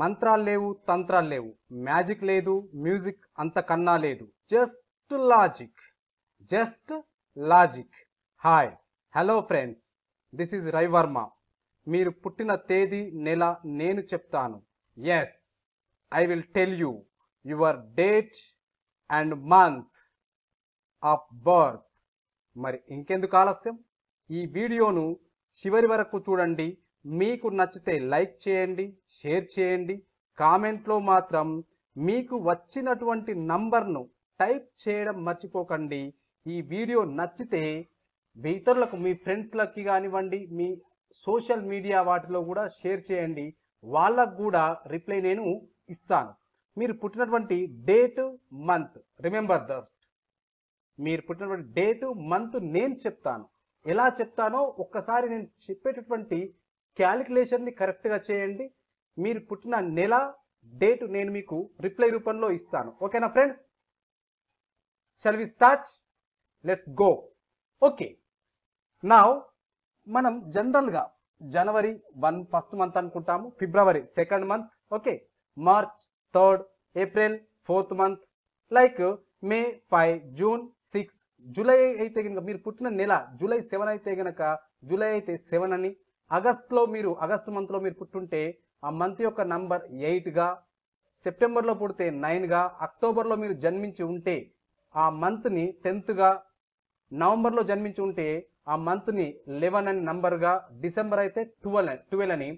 మంత్రాలు లేవు తంత్రాలు లేవు మ్యాజిక్ లేదు మ్యూజిక్ అంతకన్నా లేదు just logic just logic hi hello friends this is Varma మీరు పుట్టిన తేదీ నెల నేను చెప్తాను yes I will tell you your date and month of birth మరి ఇంకెందుకు ఆలస్యం ఈ వీడియోను చివరి వరకు చూడండి మీకు నచ్చితే లైక్ చేయండి షేర్ చేయండి కామెంట్లో మాత్రం మీకు వచ్చినటువంటి నంబర్ను టైప్ చేయడం మర్చిపోకండి ఈ వీడియో నచ్చితే ఇతరులకు మీ ఫ్రెండ్స్లకి కానివ్వండి మీ సోషల్ మీడియా వాటిలో కూడా షేర్ చేయండి వాళ్ళకు కూడా రిప్లై నేను ఇస్తాను మీరు పుట్టినటువంటి డేట్ మంత్ రిమెంబర్ ద మీరు పుట్టినటువంటి డేట్ మంత్ నేను చెప్తాను ఎలా చెప్తానో ఒక్కసారి నేను చెప్పేటటువంటి క్యాలిక్యులేషన్ని కరెక్ట్గా చేయండి మీరు పుట్టిన నెల డేట్ నేను మీకు రిప్లై రూపంలో ఇస్తాను ఓకేనా friends shall we start let's go okay నా మనం జనరల్గా జనవరి వన్ ఫస్ట్ మంత్ అనుకుంటాము ఫిబ్రవరి second month okay March third April fourth month like May five June six July అయితే కనుక మీరు పుట్టిన నెల జూలై సెవెన్ అయితే కనుక జూలై అయితే సెవెన్ అని ఆగస్ట్లో మీరు ఆగస్టు మంత్లో మీరు పుట్టుంటే ఆ మంత్ యొక్క నంబర్ ఎయిట్గా సెప్టెంబర్లో పుడితే నైన్గా అక్టోబర్లో మీరు జన్మించి ఉంటే ఆ మంత్ని టెన్త్గా నవంబర్లో జన్మించి ఉంటే ఆ మంత్ని లెవెన్ అని నంబర్గా డిసెంబర్ అయితే ట్వెల్వ్ ట్వెల్వ్ అని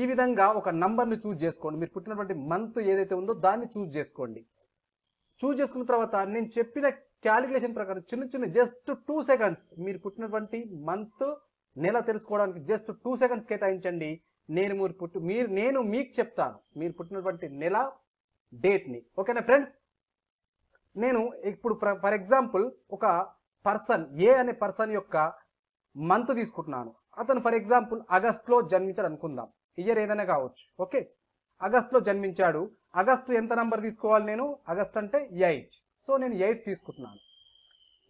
ఈ విధంగా ఒక నంబర్ని చూజ్ చేసుకోండి మీరు పుట్టినటువంటి మంత్ ఏదైతే ఉందో దాన్ని చూజ్ చేసుకోండి చూజ్ చేసుకున్న తర్వాత నేను చెప్పిన క్యాలిక్యులేషన్ ప్రకారం చిన్న చిన్న జస్ట్ టూ సెకండ్స్ మీరు పుట్టినటువంటి మంత్ నెల తెలుసుకోవడానికి జస్ట్ టూ సెకండ్స్ కేటాయించండి నేను మీరు పుట్టి మీరు నేను మీకు చెప్తాను మీరు పుట్టినటువంటి నెల డేట్ని ఓకేనా ఫ్రెండ్స్ నేను ఇప్పుడు ఫర్ ఎగ్జాంపుల్ ఒక పర్సన్ ఏ అనే పర్సన్ యొక్క మంత్ తీసుకుంటున్నాను అతను ఫర్ ఎగ్జాంపుల్ ఆగస్ట్లో జన్మించాడు అనుకుందాం ఇయర్ ఏదైనా కావచ్చు ఓకే ఆగస్ట్లో జన్మించాడు ఆగస్టు ఎంత నంబర్ తీసుకోవాలి నేను ఆగస్ట్ అంటే ఎయిట్ సో నేను ఎయిట్ తీసుకుంటున్నాను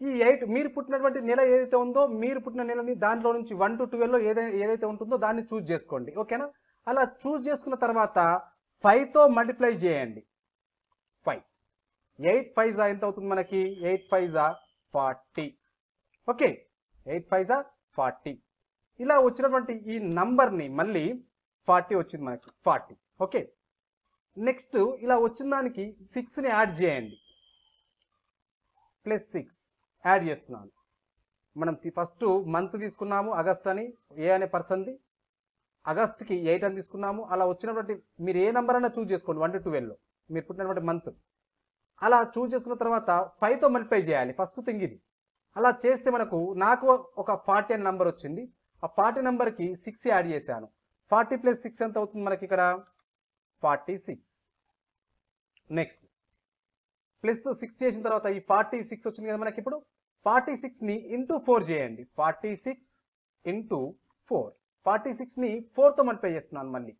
ఈ ఎయిట్ మీరు పుట్టినటువంటి నెల ఏదైతే ఉందో మీరు పుట్టిన నెలని దాంట్లో నుంచి వన్ టు ట్వెల్వ్ ఏదైతే ఏదైతే ఉంటుందో దాన్ని చూజ్ చేసుకోండి ఓకేనా అలా చూజ్ చేసుకున్న తర్వాత ఫైవ్తో మల్టిప్లై చేయండి ఫైవ్ ఎయిట్ ఫైవ్ ఎంత అవుతుంది మనకి eight five forty okay eight five forty ఇలా వచ్చినటువంటి ఈ నంబర్ని మళ్ళీ ఫార్టీ వచ్చింది మనకి ఫార్టీ ఓకే నెక్స్ట్ ఇలా వచ్చిన దానికి సిక్స్ని యాడ్ చేయండి ప్లస్ సిక్స్ యాడ్ చేస్తున్నాను మనం ఫస్ట్ మంత్ తీసుకున్నాము ఆగస్ట్ అని ఏ అనే పర్సన్ది ఆగస్ట్కి ఎయిట్ అని తీసుకున్నాము అలా వచ్చినటువంటి మీరు ఏ నెంబర్ అయినా చూజ్ చేసుకోండి వన్ టు ట్వెల్వ్లో మీరు పుట్టినటువంటి మంత్ అలా చూజ్ చేసుకున్న తర్వాత ఫైవ్తో మల్టిఫై చేయాలి ఫస్ట్ థింగ్ ఇది అలా చేస్తే మనకు నాకు ఒక ఫార్టీ అని నెంబర్ వచ్చింది ఆ ఫార్టీ నెంబర్కి సిక్స్ యాడ్ చేశాను ఫార్టీ ప్లస్ సిక్స్ ఎంత అవుతుంది మనకి ఇక్కడ forty six next plus six చేసిన తర్వాత ఈ ఫార్టీ సిక్స్ వచ్చింది కదా మనకి ఇప్పుడు ఫార్టీ సిక్స్ని ఇంటూ ఫోర్ చేయండి forty six into four forty సిక్స్ని ఫోర్తో మల్టిపై చేస్తున్నాను మళ్ళీ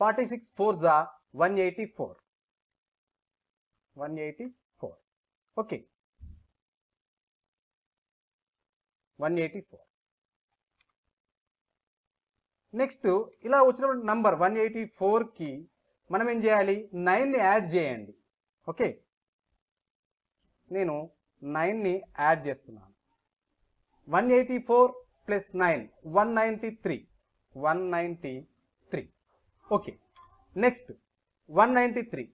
ఫార్టీ సిక్స్ ఫోర్ జా one eighty four one eighty four okay one eighty four next ఇలా వచ్చినప్పుడు నంబర్ వన్ ఎయిటీ ఫోర్కి మనం ఏం చేయాలి నైన్ని యాడ్ చేయండి ఓకే నేను నైన్ని యాడ్ చేస్తున్నాను one eighty four plus nine one ninety three one ninety three okay next one ninety three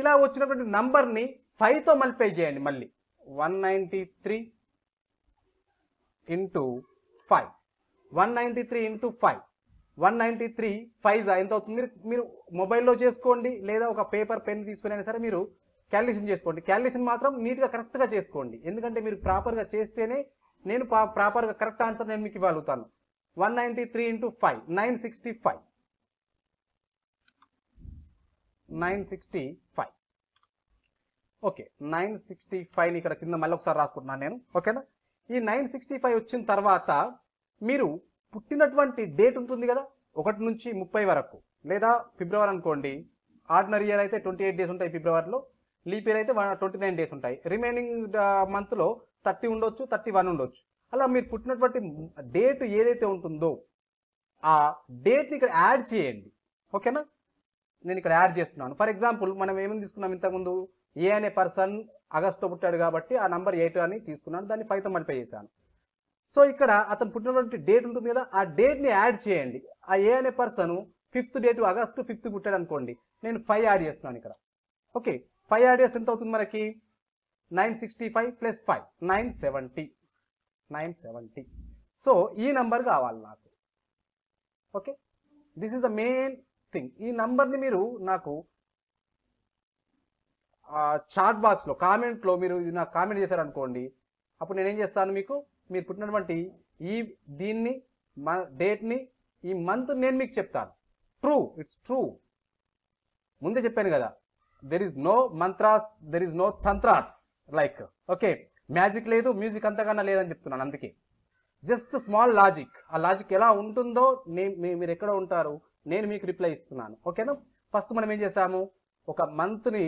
ఇలా వచ్చినటువంటి నంబర్ని ఫైవ్తో మల్టిప్లై చేయండి మళ్ళీ one ninety three into five one ninety three into five one ninety three five ఎంత అవుతుంది మీరు మీరు మొబైల్లో చేసుకోండి లేదా ఒక పేపర్ పెన్ తీసుకుని అయినా సరే మీరు క్యాలిక్యులేషన్ చేసుకోండి క్యాలిక్యులేషన్ మాత్రం నీట్గా కరెక్ట్గా చేసుకోండి ఎందుకంటే మీరు ప్రాపర్గా చేస్తేనే నేను ప్రాపర్గా కరెక్ట్ ఆన్సర్ నేను మీకు ఇవ్వగలుగుతాను one ninety three into five nine sixty five nine sixty five okay nine sixty ఫైవ్ని ఇక్కడ కింద మళ్ళీ ఒకసారి రాసుకుంటున్నాను నేను ఓకేనా ఈ నైన్ సిక్స్టీ ఫైవ్ వచ్చిన తర్వాత మీరు పుట్టినటువంటి డేట్ ఉంటుంది కదా ఒకటి నుంచి ముప్పై వరకు లేదా ఫిబ్రవరి అనుకోండి ఆర్డినరీ ఇయర్ అయితే ట్వంటీ ఎయిట్ డేస్ ఉంటాయి ఫిబ్రవరిలో లీప్ ఇయర్ అయితే ట్వంటీ నైన్ డేస్ ఉంటాయి రిమైనింగ్ మంత్లో థర్టీ ఉండొచ్చు థర్టీ వన్ ఉండొచ్చు అలా మీరు పుట్టినటువంటి డేట్ ఏదైతే ఉంటుందో ఆ డేట్ని ఇక్కడ యాడ్ చేయండి ఓకేనా నేను ఇక్కడ యాడ్ చేస్తున్నాను ఫర్ ఎగ్జాంపుల్ మనం ఏమేమి తీసుకున్నాం ఇంతకుముందు ఏ అనే పర్సన్ ఆగస్టులో పుట్టాడు కాబట్టి ఆ నంబర్ ఎయిట్ అని తీసుకున్నాను దాన్ని ఫైవ్ తో చేశాను సో ఇక్కడ అతను పుట్టినటువంటి డేట్ ఉంటుంది కదా ఆ డేట్ని యాడ్ చేయండి ఆ ఏ అనే person fifth date August fifth పుట్టాడు అనుకోండి నేను ఫైవ్ యాడ్ చేస్తున్నాను ఇక్కడ ఓకే ఫైవ్ యాడేస్ ఎంత అవుతుంది మనకి nine sixty five plus five nine seventy nine seventy so ఈ నంబర్ కావాలి నాకు okay this is the main thing ఈ నంబర్ని మీరు నాకు చాట్ బాక్స్లో కామెంట్లో మీరు ఇది నాకు కామెంట్ చేశారనుకోండి అప్పుడు నేనేం చేస్తాను మీకు మీరు పుట్టినటువంటి ఈ దీన్ని డేట్ని ఈ మంత్ నేను మీకు చెప్తాను ట్రూ ఇట్స్ ట్రూ ముందే చెప్పాను కదా there is no mantras there is no tantras like okay magic లేదు మ్యూజిక్ అంతకన్నా లేదని చెప్తున్నాను అందుకే జస్ట్ స్మాల్ లాజిక్ ఆ లాజిక్ ఎలా ఉంటుందో నేను మీరు ఎక్కడ ఉంటారు నేను మీకు రిప్లై ఇస్తున్నాను ఓకేనా ఫస్ట్ మనం ఏం చేసాము ఒక మంత్ని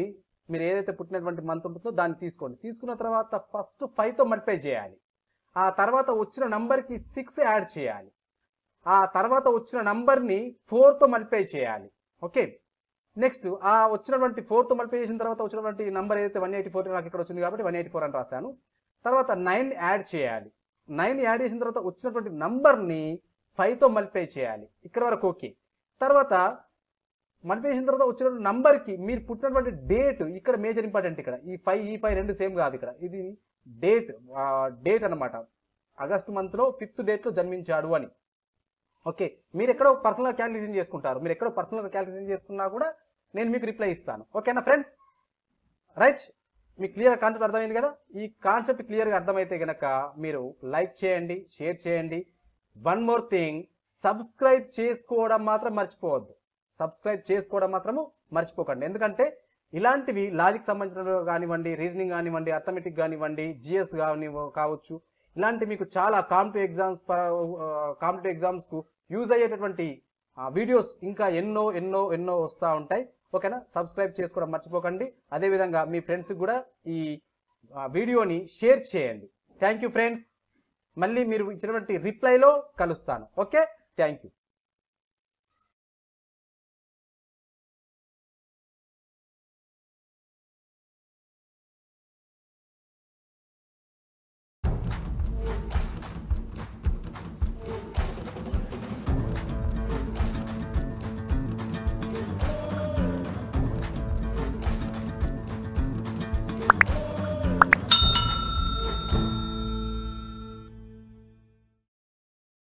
మీరు ఏదైతే పుట్టినటువంటి మంత్ ఉంటుందో దాన్ని తీసుకోండి తీసుకున్న తర్వాత ఫస్ట్ ఫైవ్తో మల్టిఫై చేయాలి ఆ తర్వాత వచ్చిన నంబర్కి సిక్స్ యాడ్ చేయాలి ఆ తర్వాత వచ్చిన నంబర్ని ఫోర్తో మల్టిఫై చేయాలి ఓకే నెక్స్ట్ ఆ వచ్చినటువంటి ఫోర్త్ చేసిన తర్వాత వచ్చినటువంటి నెంబర్ ఏదైతే వన్ ఎయిటీ ఫోర్ నాకు ఇక్కడ వచ్చింది కాబట్టి వన్ ఎయిటీ ఫోర్ అని రాశాను తర్వాత నైన్ యాడ్ చేయాలి నైన్ యాడ్ చేసిన తర్వాత వచ్చినటువంటి నంబర్ని ఫైవ్తో మల్టిపై చేయాలి ఇక్కడ వరకు ఓకే తర్వాత చేసిన తర్వాత వచ్చినటువంటి నంబర్కి మీరు పుట్టినటువంటి డేట్ ఇక్కడ మేజర్ ఇంపార్టెంట్ ఇక్కడ ఈ ఫైవ్ ఈ ఫైవ్ రెండు సేమ్ కాదు ఇక్కడ ఇది డేట్ డేట్ అనమాట ఆగస్టు మంత్లో ఫిఫ్త్ డేట్లో జన్మించాడు అని ఓకే మీరు ఎక్కడో పర్సనల్ క్యాలిక్యులేషన్ చేసుకుంటారు మీరు ఎక్కడో పర్సనల్ క్యాలిక్యులేషన్ చేసుకున్నా కూడా నేను మీకు రిప్లై ఇస్తాను ఓకేనా ఫ్రెండ్స్ రైట్ మీకు క్లియర్ కాన్సెప్ట్ అర్థమైంది కదా ఈ కాన్సెప్ట్ క్లియర్గా అర్థమైతే కనుక మీరు లైక్ చేయండి షేర్ చేయండి వన్ మోర్ థింగ్ సబ్స్క్రైబ్ చేసుకోవడం మాత్రం మర్చిపోవద్దు సబ్స్క్రైబ్ చేసుకోవడం మాత్రము మర్చిపోకండి ఎందుకంటే ఇలాంటివి లాజిక్ సంబంధించిన కానివ్వండి రీజనింగ్ కానివ్వండి అథమెటిక్ కానివ్వండి జిఎస్ కాని కావచ్చు ఇలాంటి మీకు చాలా కాంపిటేటివ్ ఎగ్జామ్స్ కాంపిటేటివ్ ఎగ్జామ్స్కు యూజ్ అయ్యేటటువంటి వీడియోస్ ఇంకా ఎన్నో ఎన్నో ఎన్నో వస్తూ ఉంటాయి ఓకేనా సబ్స్క్రైబ్ చేసుకోవడం మర్చిపోకండి అదేవిధంగా మీ ఫ్రెండ్స్కి కూడా ఈ వీడియోని షేర్ చేయండి థ్యాంక్ ఫ్రెండ్స్ మళ్ళీ మీరు ఇచ్చినటువంటి రిప్లైలో కలుస్తాను ఓకే థ్యాంక్